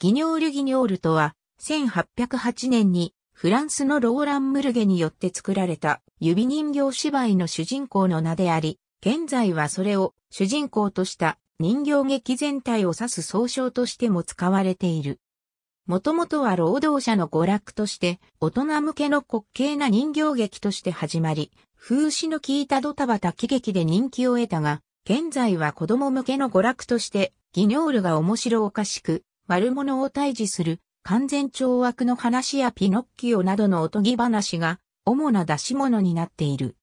ギニョール・ギニョールとは、1808年にフランスのローラン・ムルゲによって作られた指人形芝居の主人公の名であり、現在はそれを主人公とした人形劇全体を指す総称としても使われている。もともとは労働者の娯楽として大人向けの滑稽な人形劇として始まり、風刺の効いたドタバタ喜劇で人気を得たが、現在は子供向けの娯楽として、ギニョールが面白おかしく、悪者を退治する、完全懲悪の話やピノッキオなどのおとぎ話が、主な出し物になっている。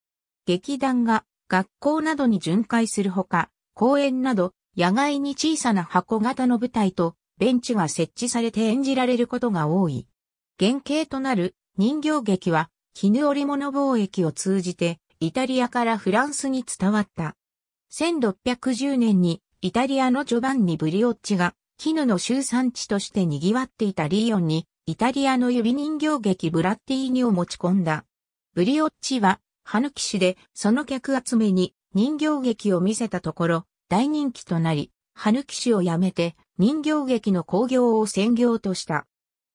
劇団が、学校などに巡回するほか、公園など、野外に小さな箱型の舞台と、ベンチが設置されて演じられることが多い。原型となる人形劇は、絹織物貿易を通じて、イタリアからフランスに伝わった。1610年にイタリアのジョバンニ・ブリオッチが絹の集産地として賑わっていたリヨンに、イタリアの指人形劇ブラッティーニを持ち込んだ。ブリオッチは、歯抜き市で、その客集めに人形劇を見せたところ、大人気となり、歯抜き市を辞めて、人形劇の興行を専業とした。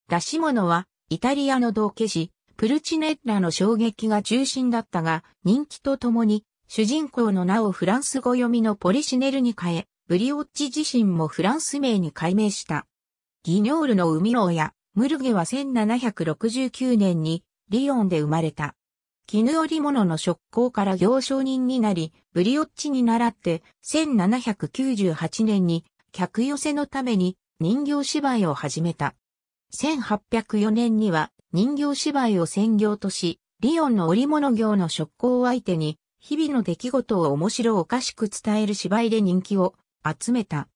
出し物は、イタリアの道化師、プルチネッラの衝撃が中心だったが、人気とともに、主人公の名をフランス語読みのポリシネルに変え、ブリオッチ自身もフランス名に改名した。ギニョールの生みの親、ムルゲは1769年にリヨンで生まれた。絹織物の職工から行商人になり、ブリオッチに習って1798年に客寄せのために人形芝居を始めた。1804年には人形芝居を専業とし、リヨンの織物業の職工を相手に、日々の出来事を面白おかしく伝える芝居で人気を集めた。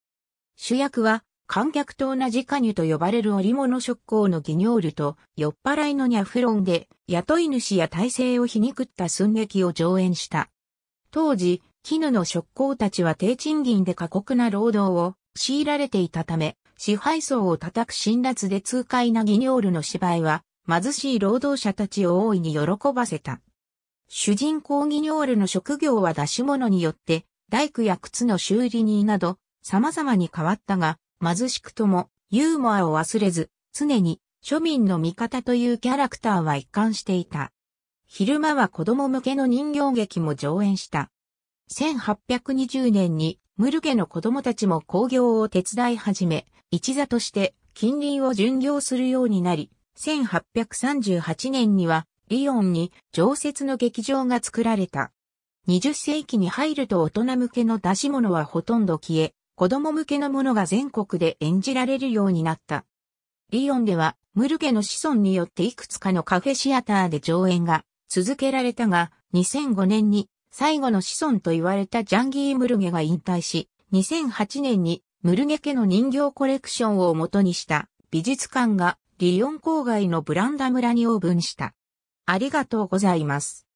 主役は、観客と同じカニュと呼ばれる織物職工のギニョールと酔っ払いのニャフロンで雇い主や体制を皮肉った寸劇を上演した。当時、絹の職工たちは低賃金で過酷な労働を強いられていたため、支配層を叩く辛辣で痛快なギニョールの芝居は、貧しい労働者たちを大いに喜ばせた。主人公ギニョールの職業は出し物によって大工や靴の修理人など、様々に変わったが、貧しくとも、ユーモアを忘れず、常に、庶民の味方というキャラクターは一貫していた。昼間は子供向けの人形劇も上演した。1820年に、ムルゲの子供たちも工業を手伝い始め、一座として近隣を巡業するようになり、1838年には、リヨンに常設の劇場が作られた。20世紀に入ると大人向けの出し物はほとんど消え、子供向けのものが全国で演じられるようになった。リヨンでは、ムルゲの子孫によっていくつかのカフェシアターで上演が続けられたが、2005年に最後の子孫と言われたジャンギー・ムルゲが引退し、2008年にムルゲ家の人形コレクションを元にした美術館がリヨン郊外のブランダ村にオープンした。ありがとうございます。